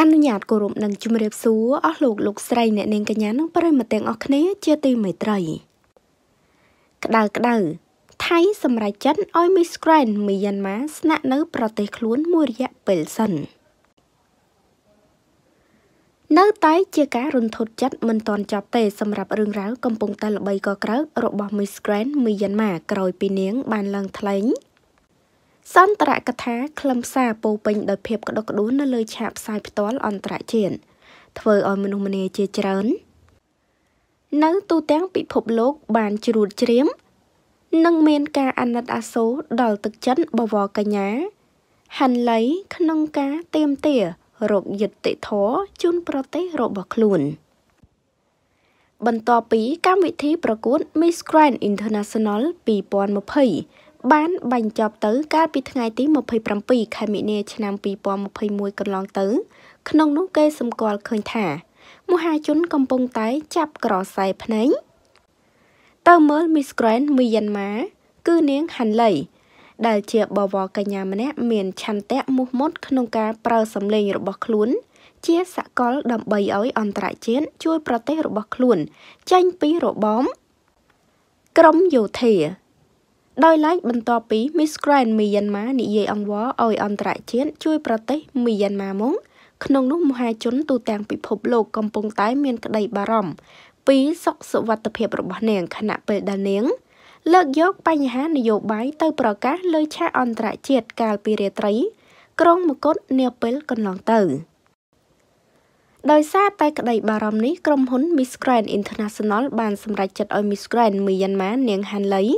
អនុញ្ញាតគោរពនិងជម្រាបសួរអស់លោកលោកស្រីអ្នកនាងកញ្ញានិងប្រិមត្តទាំងអស់គ្នាជាទីមេត្រីក្តៅក្តៅថៃសម្រេចចិត្តឲ្យ Miss Grand Myanmar ស្នាក់នៅប្រទេសខ្លួនមួយរយៈពេលសិននៅតែជាការរន្ធត់ចិត្តមិនទាន់ចប់ទេសម្រាប់រឿងរ៉ាវកំពុងតែល្បីកក្រោករបស់ Miss Grand Myanmar ក្រោយពីនាងបានឡើងថ្លែងសន្តរកថាខ្លឹមសារពោពេញដោយភាពក្តុកក្តួននៅលើឆាកផ្សាយផ្ទាល់អន្តរជាតិធ្វើឲ្យមនុស្សម្នាជាច្រើននៅទូទាំងពិភពលោកបានជ្រួតជ្រាម និងមានការអាណិតអាសូរដល់ទឹកចិត្តបវរកញ្ញា ហាន់លៃក្នុងការទៀមទារោគយុត្តិធម៌ជូនប្រទេសរបស់ខ្លួន បន្ទាប់ពីកម្មវិធីប្រកួត Miss Grand International 2020បានបញ្ចប់ទៅ កាលពីថ្ងៃទី27ខែមិនិលឆ្នាំ2021កន្លងទៅ ក្នុងនោះគេសម្គាល់ឃើញថាមហាជនកំពុងតែចាប់ក្រសែភ្នែកទៅមើល Miss Grand Myanmar គឺនាងហាន់លីដែល ជាបវរកញ្ញាម្នាក់មាន ឆន្ទៈមោះមុត ក្នុងការប្រើសម្លេងរបស់ខ្លួន ជាសកលដើម្បីឲ្យអន្តរជាតិជួយ ប្រទេសរបស់ខ្លួនចេញពីរបបក្រមយោធាដោយឡែកបន្ទាប់ពី Miss Grand Myanmar និយាយអង្វរឲ្យអន្តរជាតិជួយប្រទេស Myanmar មកក្នុងនោះមហាជនទូទាំងពិភពលោកកំពុងតែមាន ក្តីបារម្ភពីសុខសុវត្ថិភាពរបស់នាងខណៈពេលដែលនាង លើកយក បញ្ហានយោបាយទៅប្រកាស លើឆាកអន្តរជាតិកាលពីរាត្រី ក្រុងមកុដនាពេលកន្លងទៅដោយសារតែក្តីបារម្ភនេះក្រុមហ៊ុន Miss Grand International បាន សម្រេចចិត្តឲ្យ Miss Grand Myanmar នាង Hanley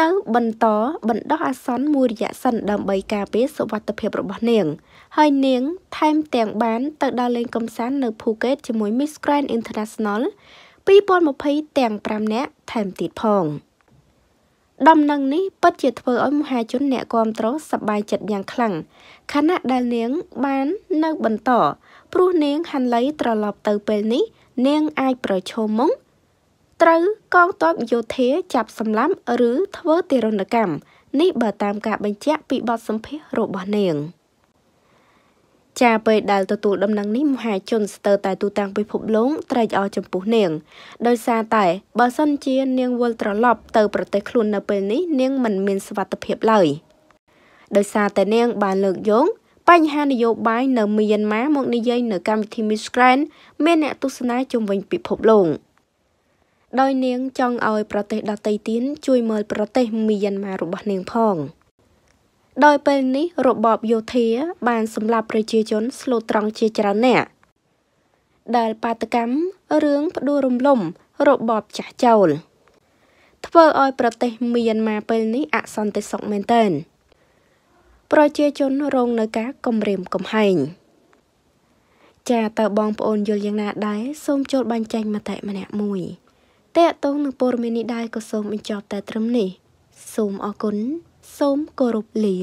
នៅបន្តបណ្ដោះអាសន្នមួយរយៈសិនដើម្បីការពារសុវត្ថិភាពរបស់នាង ហើយនាង ថែមទាំងបាន ទៅដើរលេងកម្សាន្តនៅភូកេតជាមួយ Miss Grand International 2020ទាំង5នាក់ថែមទៀតផងដំណឹងនេះពិតជាធ្វើឲ្យមហាជនអ្នកគាំទ្រសប្បាយចិត្តយ៉ាងខ្លាំងខណៈដែលនាង បាននៅបន្តព្រោះនាងហាន់លីត្រឡប់ទៅពេលនេះនាង អាចប្រឈមមុខត្រូវកងទ័ពយោធាចាប់សម្លាប់ឬធ្វើទារុណកម្មនេះបើតាមការ បញ្ជាក់ពីបទសម្ភាសរបស់នាងចាពេលដែលទទួលដំណឹងនេះមហាជនស្ទើរតែ ទូទាំងពិភពលោកត្រេកអរចំពោះនាងដោយសារតែបើសិនជា នាងវិលត្រឡប់ទៅ ប្រទេសខ្លួននៅពេលនេះនាងមិនមានសុវត្ថិភាពឡើយដោយសារតែនាង បានលើកយកបញ្ហានយោបាយនៅមីយ៉ាន់ម៉ាមកនិយាយនៅកម្មវិធី Miss Grand មានអ្នកទស្សនាជុំវិញពិភពលោក។ដោយនាងចង់ឲ្យប្រទេសដទៃទៀតជួយមើលប្រទេសមីយ៉ាន់ម៉ារបស់នាងផង ដោយពេលនេះរបបយោធា បានសម្លាប់ប្រជាជន ស្លូតត្រង់ជាច្រើនអ្នកដែលបាតកម្មរឿងផ្ដួលរំលំរបបចាស់ចោលធ្វើឲ្យប្រទេសមីយ៉ាន់ម៉ាពេលនេះអសន្តិសុខមែនទែនប្រជាជនរងនៅការគំរាមកំហែងចាតើបងប្អូនយល់យ៉ាងណា ដែរសូមចូលបញ្ចេញមតិម្នាក់មួយ។តេតងនឹងព័ត៌មាននេះដែរក៏សូមបញ្ចប់តែត្រឹមនេះ សូមអរគុណសូមគោរពលា